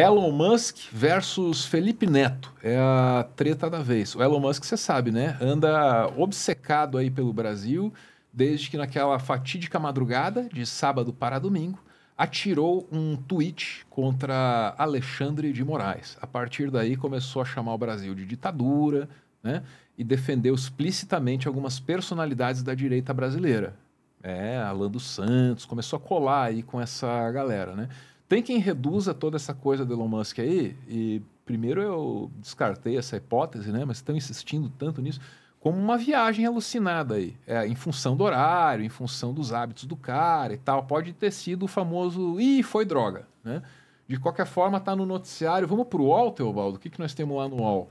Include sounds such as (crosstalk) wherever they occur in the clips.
Elon Musk versus Felipe Neto. É a treta da vez. O Elon Musk, você sabe, né? Anda obcecado aí pelo Brasil, desde que naquela fatídica madrugada, de sábado para domingo, atirou um tweet contra Alexandre de Moraes. A partir daí começou a chamar o Brasil de ditadura, né? E defendeu explicitamente algumas personalidades da direita brasileira. É, Alan dos Santos, começou a colar aí com essa galera, né? Tem quem reduza toda essa coisa do Elon Musk aí, e primeiro eu descartei essa hipótese, né? Mas estão insistindo tanto nisso, como uma viagem alucinada aí. É, em função do horário, em função dos hábitos do cara e tal. Pode ter sido o famoso, ih, foi droga, né? De qualquer forma, tá no noticiário. Vamos pro UOL, Teobaldo? O que, que nós temos lá no UOL?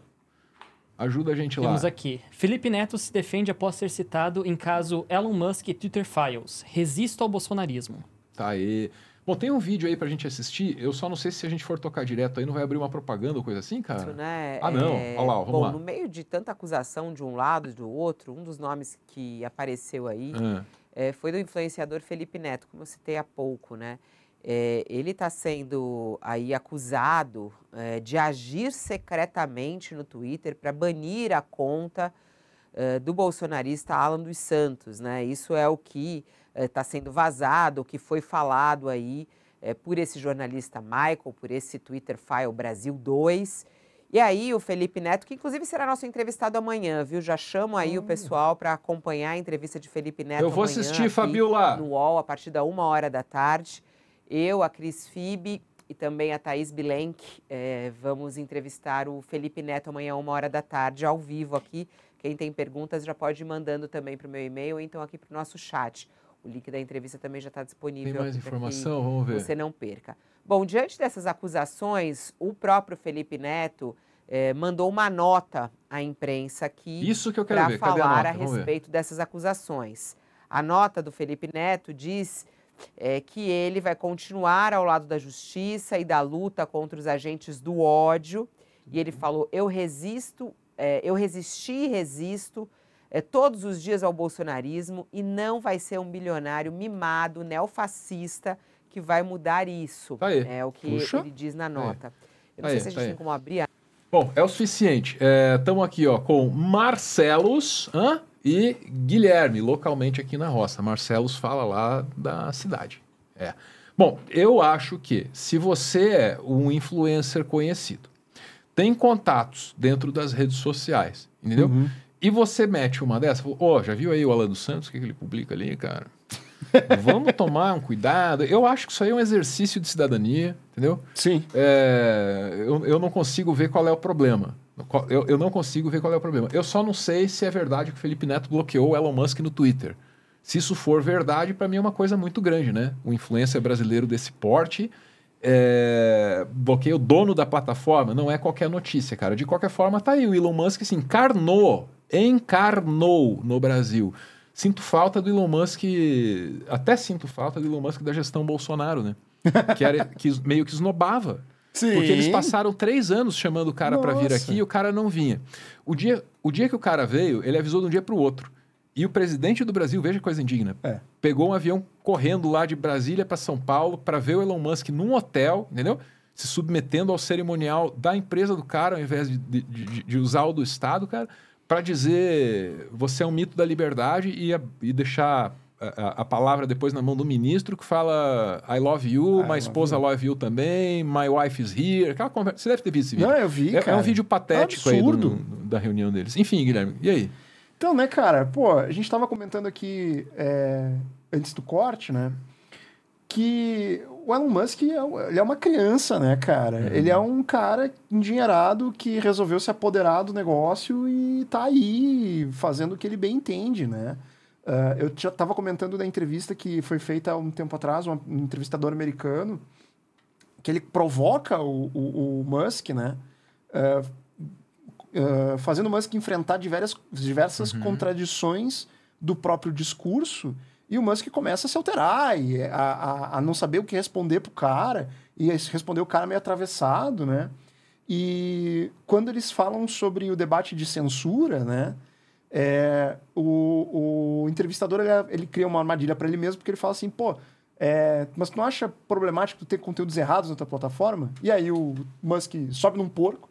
Ajuda a gente lá. Temos aqui. Felipe Neto se defende após ser citado em caso Elon Musk e Twitter Files. Resisto ao bolsonarismo. Tá aí. Bom, tem um vídeo aí pra gente assistir. Eu só não sei se a gente for tocar direto aí, não vai abrir uma propaganda ou coisa assim, cara? Isso, né? Ah, não. É... Olha lá, vamos Bom, lá. no meio de tanta acusação de um lado e do outro, um dos nomes que apareceu aí ah. é, foi do influenciador Felipe Neto, como eu citei há pouco, né? É, ele está sendo aí acusado é, de agir secretamente no Twitter para banir a conta do bolsonarista Alan dos Santos, né? Isso é o que está sendo vazado, o que foi falado aí por esse jornalista Michael, por esse Twitter file Brasil 2. E aí o Felipe Neto, que inclusive será nosso entrevistado amanhã, viu? Já chamo aí hum. o pessoal para acompanhar a entrevista de Felipe Neto. Eu vou assistir, Fabiola. No UOL, a partir da uma hora da tarde. Eu, a Cris Fibe e também a Thaís Bilenk. É, vamos entrevistar o Felipe Neto amanhã, uma hora da tarde, ao vivo aqui. Quem tem perguntas já pode ir mandando também para o meu e-mail ou então aqui para o nosso chat. O link da entrevista também já está disponível. Tem mais informação? Vamos ver. Você não perca. Bom, diante dessas acusações, o próprio Felipe Neto eh, mandou uma nota à imprensa aqui. Isso que Para falar a, a respeito dessas acusações. A nota do Felipe Neto diz eh, que ele vai continuar ao lado da justiça e da luta contra os agentes do ódio. E ele uhum. falou: Eu resisto é, eu resisti e resisto é, todos os dias ao bolsonarismo e não vai ser um bilionário mimado, neofascista, que vai mudar isso. Tá é o que Puxa. ele diz na tá nota. Eu não tá sei se a tá gente tá tem como abrir. A... Bom, é o suficiente. Estamos é, aqui ó, com Marcelos hã? e Guilherme, localmente aqui na roça. Marcelos fala lá da cidade. É. Bom, eu acho que se você é um influencer conhecido, tem contatos dentro das redes sociais, entendeu? Uhum. E você mete uma dessa, ó, oh, já viu aí o Alan dos Santos, o que, que ele publica ali, cara? (laughs) Vamos tomar um cuidado. Eu acho que isso aí é um exercício de cidadania, entendeu? Sim. É, eu, eu não consigo ver qual é o problema. Eu, eu não consigo ver qual é o problema. Eu só não sei se é verdade que o Felipe Neto bloqueou o Elon Musk no Twitter. Se isso for verdade, para mim é uma coisa muito grande, né? Um influencer brasileiro desse porte é, bloqueia o dono da plataforma, não é qualquer notícia, cara. De qualquer forma, tá aí. O Elon Musk se assim, encarnou, encarnou no Brasil. Sinto falta do Elon Musk, até sinto falta do Elon Musk da gestão Bolsonaro, né? Que, era, (laughs) que meio que esnobava. Sim. Porque eles passaram três anos chamando o cara para vir aqui e o cara não vinha. O dia, o dia que o cara veio, ele avisou de um dia para o outro. E o presidente do Brasil, veja que coisa indigna, é. pegou um avião correndo lá de Brasília para São Paulo para ver o Elon Musk num hotel, entendeu? Se submetendo ao cerimonial da empresa do cara, ao invés de, de, de, de usar o do Estado, cara, para dizer você é um mito da liberdade e, a, e deixar a, a, palavra depois na mão do ministro que fala I love you, ah, I minha esposa you. love you também, my wife is here. Aquela conversa. Você deve ter visto esse vídeo. Não, eu vi, é, é um vídeo patético é absurdo. aí do, do, da reunião deles. Enfim, Guilherme, e aí? Então, né, cara, pô, a gente tava comentando aqui é, antes do corte, né? Que o Elon Musk é, ele é uma criança, né, cara? Uhum. Ele é um cara endinheirado que resolveu se apoderar do negócio e tá aí fazendo o que ele bem entende, né? Uh, eu já tava comentando da entrevista que foi feita há um tempo atrás, um entrevistador americano, que ele provoca o, o, o Musk, né? Uh, eh, fazendo Musk enfrentar diversas, diversas uhum. contradições do próprio discurso. E o Musk começa a se alterar e a, a, a não saber o que responder pro cara. E responder o cara meio atravessado, né? E quando eles falam sobre o debate de censura, né? É, o, o entrevistador ele, ele cria uma armadilha para ele mesmo, porque ele fala assim: pô, é, mas tu não acha problemático ter conteúdos errados na tua plataforma? E aí o Musk sobe num porco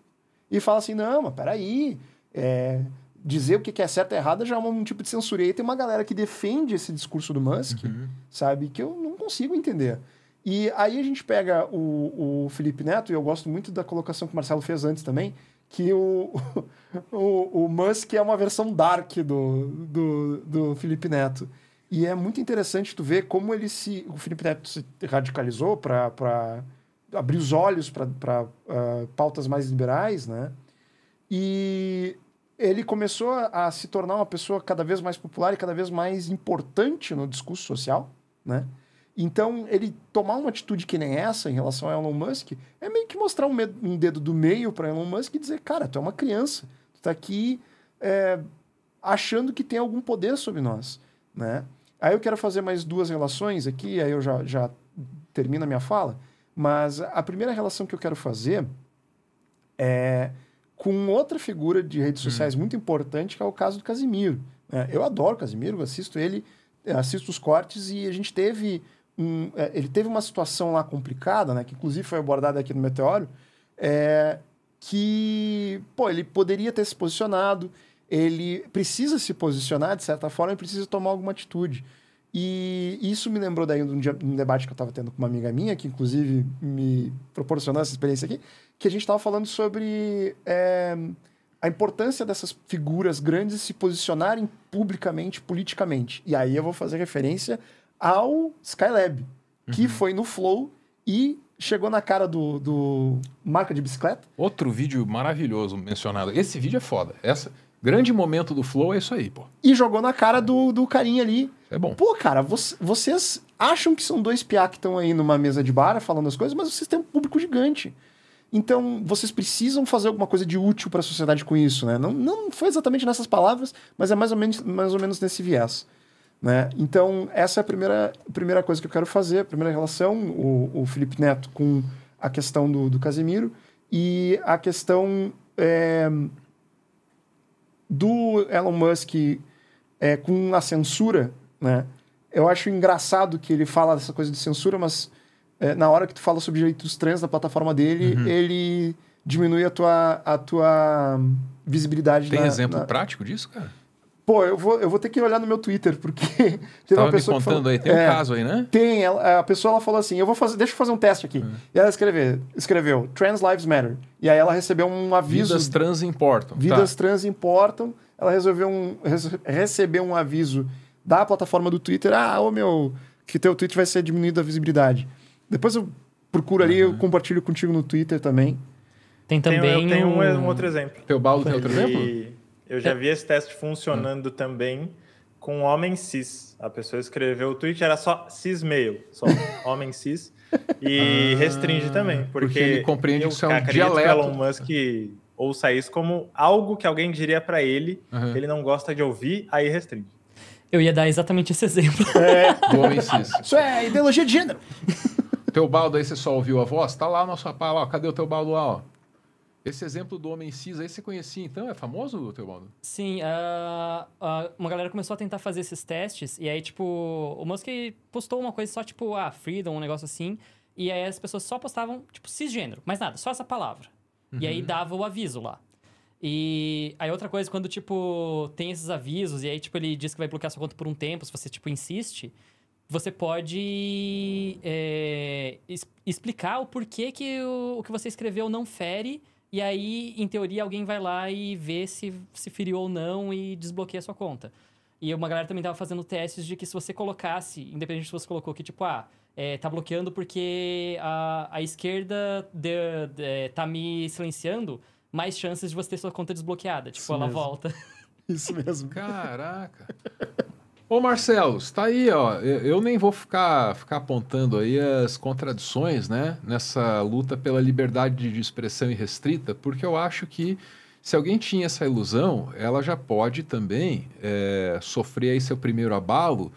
e fala assim: não, mas peraí, é, dizer o que é certo e errado já é um tipo de censura. E aí tem uma galera que defende esse discurso do Musk, uhum. sabe, que eu não consigo entender. E aí a gente pega o, o Felipe Neto, e eu gosto muito da colocação que o Marcelo fez antes também, que o, (laughs) o, o Musk é uma versão dark do, do, do Felipe Neto. E é muito interessante tu ver como ele se. O Felipe Neto se radicalizou para abrir os olhos para uh, ah, pautas mais liberais, né? E ele começou a se tornar uma pessoa cada vez mais popular e cada vez mais importante no discurso social, né? Então, ele tomar uma atitude que nem essa em relação a Elon Musk é meio que mostrar um, um dedo do meio para Elon Musk e dizer, cara, tu é uma criança, tu tá aqui é, achando que tem algum poder sobre nós, né? Aí eu quero fazer mais duas relações aqui, aí eu já, já termino a minha fala. Mas a primeira relação que eu quero fazer é com outra figura de redes hum. sociais hum. muito importante, que é o caso do Casimiro. É, eu adoro o Casimiro, assisto ele, assisto os cortes e a gente teve um, é, ele teve uma situação lá complicada, né, que inclusive foi abordada aqui no Meteoro, é, que pô, ele poderia ter se posicionado, ele precisa se posicionar de certa forma e precisa tomar alguma atitude. E isso me lembrou daí de um, dia, um debate que eu estava tendo com uma amiga minha, que inclusive me proporcionou essa experiência aqui, que a gente estava falando sobre é, a importância dessas figuras grandes se posicionarem publicamente, politicamente. E aí eu vou fazer referência ao Skylab, que uhum. foi no Flow e chegou na cara do, do marca de bicicleta. Outro vídeo maravilhoso mencionado. Esse vídeo é foda. Essa, Grande momento do Flow é isso aí, pô. E jogou na cara do, do carinha ali. É bom. Pô, cara, vocês acham que são dois piá que estão aí numa mesa de bar falando as coisas, mas vocês têm um público gigante. Então, vocês precisam fazer alguma coisa de útil para a sociedade com isso, né? Não, não foi exatamente nessas palavras, mas é mais ou menos, mais ou menos nesse viés. Né? Então, essa é a primeira, primeira coisa que eu quero fazer, a primeira relação, o, o Felipe Neto com a questão do, do Casemiro e a questão é, do Elon Musk é, com a censura, né? Eu acho engraçado que ele fala dessa coisa de censura, mas é, na hora que tu fala sobre direitos trans na plataforma dele, uhum. ele diminui a tua, a tua hum, visibilidade. Tem na, exemplo na... prático disso, cara? Pô, eu vou, eu vou ter que olhar no meu Twitter, porque (laughs) teve Tava uma pessoa. Me contando falou, aí, tem um é, caso aí, né? Tem, ela, a pessoa ela falou assim: eu vou fazer, deixa eu fazer um teste aqui. Uhum. E ela escreveu, escreveu Trans Lives Matter. E aí ela recebeu um aviso. Vidas trans importam. Vidas tá. trans importam. Ela resolveu um, recebeu um aviso da plataforma do Twitter: ah, ô meu, que teu tweet vai ser diminuído a visibilidade. Depois eu procuro uhum. ali, eu uhum. compartilho contigo no Twitter também. Tem também. Tem, eu tenho um, um outro exemplo. Teobaldo tem outro exemplo? Eu já é. vi esse teste funcionando hum. também com homem cis. A pessoa escreveu o tweet, era só cis mail, só (laughs) homem cis. E ah, restringe também, porque, porque ele compreende eu, que é um dialeto. Elon Musk ouça isso como algo que alguém diria para ele, uhum. ele não gosta de ouvir, aí restringe. Eu ia dar exatamente esse exemplo. (laughs) É, homem cis. Isso é ideologia de gênero. baldo aí, você só ouviu a voz? Tá lá o nosso pala? ó, cadê o teu baldo lá, ó? Esse exemplo do homem cis aí você conhecia então? É famoso, Teobaldo? Sim, uh, uh, uma galera começou a tentar fazer esses testes e aí, tipo, o Musk postou uma coisa só tipo, ah, freedom, um negócio assim. E aí as pessoas só postavam, tipo, cisgênero, mas nada, só essa palavra. Uhum. E aí uhum. dava o aviso lá. E aí outra coisa, quando, tipo, tem esses avisos, e aí, tipo, ele diz que vai bloquear sua conta por um tempo, se você, tipo, insiste, você pode é, explicar o porquê que o, o que você escreveu não fere e aí, em teoria, alguém vai lá e vê se se feriu ou não e desbloqueia a sua conta. E uma galera também tava fazendo testes de que se você colocasse, independente se você colocou que, tipo, ah, é, tá bloqueando porque a, a esquerda de, de, tá me silenciando, mais chances de você ter sua conta desbloqueada. Tipo, Isso ela mesmo. volta. (laughs) Isso mesmo. Caraca. Ô Marcelo, está aí, ó. Eu nem vou ficar, ficar apontando aí as contradições, né? Nessa luta pela liberdade de expressão irrestrita, porque eu acho que se alguém tinha essa ilusão, ela já pode também é, sofrer aí seu primeiro abalo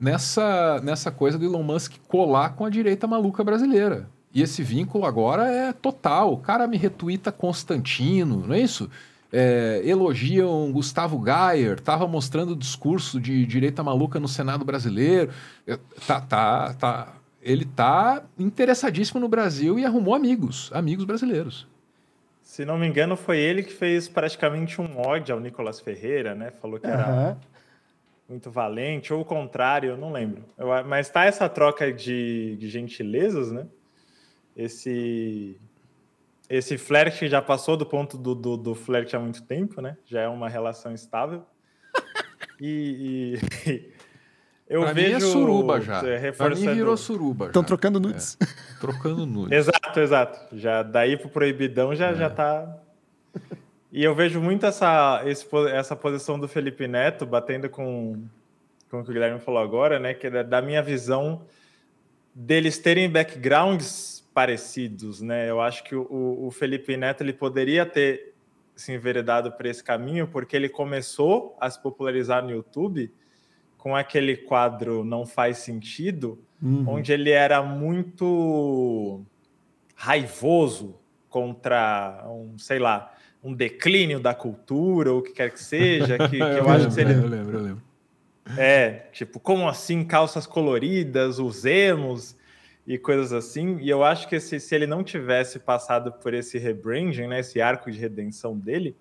nessa, nessa coisa do Elon Musk colar com a direita maluca brasileira. E esse vínculo agora é total. O cara me retuita Constantino, não é isso? é, elogiam Gustavo Gayer, estava mostrando discurso de direita maluca no Senado brasileiro. Tá, tá, tá. Ele tá interessadíssimo no Brasil e arrumou amigos, amigos brasileiros. Se não me engano, foi ele que fez praticamente um ódio ao Nicolas Ferreira, né? Falou que era uhum. muito valente, ou o contrário, eu não lembro. Eu, mas tá essa troca de, de gentilezas, né? Esse esse flert já passou do ponto do, do, do há muito tempo, né? Já é uma relação estável. (laughs) e, e, (laughs) eu pra vejo. Mim é suruba já. É, reforçando... Pra mim virou suruba. Estão trocando é. nudes. É. (laughs) Trocando nudes. exato, exato. Já daí pro proibidão já, é. já tá. E eu vejo muito essa, esse, essa posição do Felipe Neto batendo com, com o que o Guilherme falou agora, né? Que é da minha visão deles terem backgrounds parecidos, né? Eu acho que o, o Felipe Neto ele poderia ter se enveredado para esse caminho, porque ele começou a se popularizar no YouTube com aquele quadro Não Faz Sentido, uhum. onde ele era muito raivoso contra um, sei lá, um declínio da cultura ou o que quer que seja, que, (laughs) que eu, eu, acho lembro, que seria... Eu lembro, eu lembro. É, tipo, como assim calças coloridas, usemos e coisas assim. E eu acho que se, se ele não tivesse passado por esse rebranding, né, esse arco de redenção dele,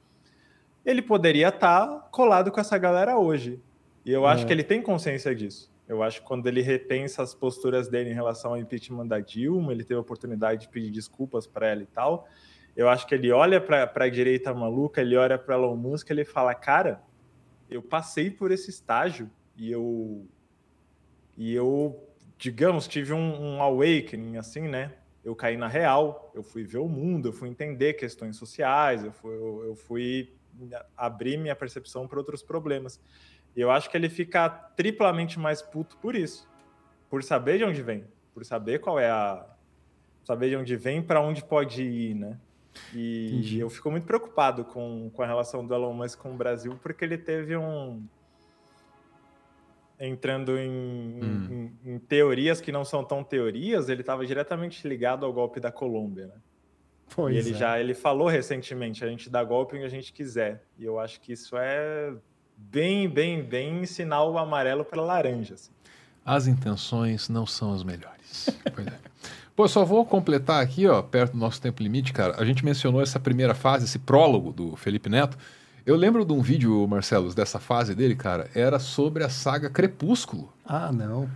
ele poderia estar tá colado com essa galera hoje. E eu acho é. que ele tem consciência disso. Eu acho que quando ele repensa as posturas dele em relação ao impeachment da Dilma, ele teve a oportunidade de pedir desculpas para ela e tal. Eu acho que ele olha para a direita maluca, ele olha para Elon Musk, ele fala: "Cara, eu passei por esse estágio e eu e eu digamos, tive um, um awakening, assim, né? Eu caí na real, eu fui ver o mundo, eu fui entender questões sociais, eu fui, eu, eu fui abrir minha percepção para outros problemas. E eu acho que ele fica triplamente mais puto por isso, por saber de onde vem, por saber qual é a. saber de onde vem para onde pode ir, né? E Entendi. eu fico muito preocupado com, com a relação do Elon Musk com o Brasil, porque ele teve um entrando em, hum. em, em, teorias que não são tão teorias, ele estava diretamente ligado ao golpe da Colômbia, né? Pois e ele é. já ele falou recentemente, a gente dá golpe onde a gente quiser. E eu acho que isso é bem, bem, bem sinal amarelo para laranja. Assim. As intenções não são as melhores. (laughs) pois é. Pô, só vou completar aqui, ó, perto do nosso tempo limite, cara. A gente mencionou essa primeira fase, esse prólogo do Felipe Neto. Eu lembro de um vídeo, Marcelo, dessa fase dele, cara, era sobre a saga Crepúsculo. Ah, não.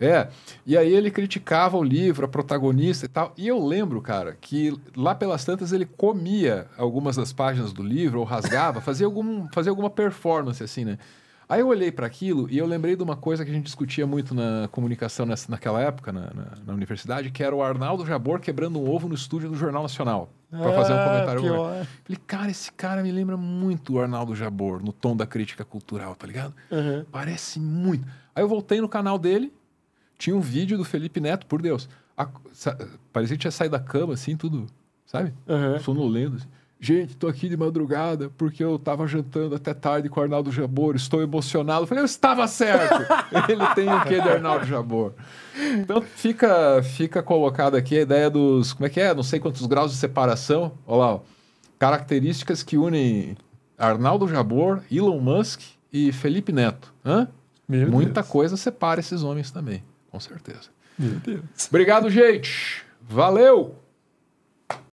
É, e aí ele criticava o livro, a protagonista e tal. E eu lembro, cara, que lá pelas tantas ele comia algumas das páginas do livro, ou rasgava, fazia, algum, fazia alguma performance assim, né? Aí eu olhei para aquilo e eu lembrei de uma coisa que a gente discutia muito na comunicação nessa, naquela época, na, na, na universidade, que era o Arnaldo Jabor quebrando um ovo no estúdio do Jornal Nacional para ah, fazer um comentário. Falei, cara, esse cara me lembra muito o Arnaldo Jabor, no tom da crítica cultural, tá ligado? Uhum. Parece muito. Aí eu voltei no canal dele, tinha um vídeo do Felipe Neto, por Deus. A, sa, parecia que tinha saído da cama, assim, tudo, sabe? Uhum. Sonolento, assim. Gente, estou aqui de madrugada porque eu estava jantando até tarde com o Arnaldo Jabor, estou emocionado. falei, eu estava certo! (laughs) Ele tem o quê de Arnaldo Jabor? Então fica, fica colocada aqui a ideia dos. Como é que é? Não sei quantos graus de separação. Olha lá, ó. características que unem Arnaldo Jabor, Elon Musk e Felipe Neto. Hã? Meu Muita Deus. coisa separa esses homens também, com certeza. Meu Deus. Obrigado, gente. Valeu!